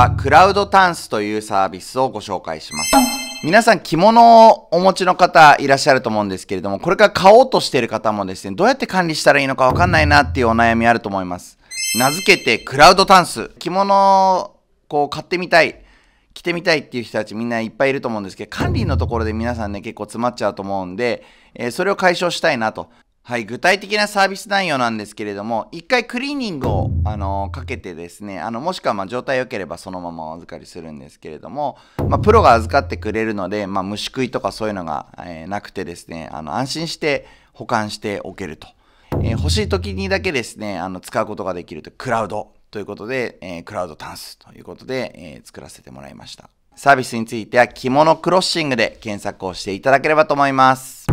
はクラウドタンスというサービスをご紹介します。皆さん着物をお持ちの方いらっしゃると思うんですけれども、これから買おうとしている方もですね、どうやって管理したらいいのかわかんないなっていうお悩みあると思います。名付けてクラウドタンス。着物こう買ってみたい。着てみたいっていう人たちみんないっぱいいると思うんですけど、管理のところで皆さんね、結構詰まっちゃうと思うんで、えー、それを解消したいなと。はい、具体的なサービス内容なんですけれども、一回クリーニングを、あのかけてですね、あの、もしくはま状態良ければそのままお預かりするんですけれども、まあ、プロが預かってくれるので、まあ、虫食いとかそういうのが、えー、なくてですね、あの、安心して保管しておけると。えー、欲しい時にだけですね、あの、使うことができると、クラウドということで、えー、クラウドタンスということで、え作らせてもらいました。サービスについては、着物クロッシングで検索をしていただければと思います。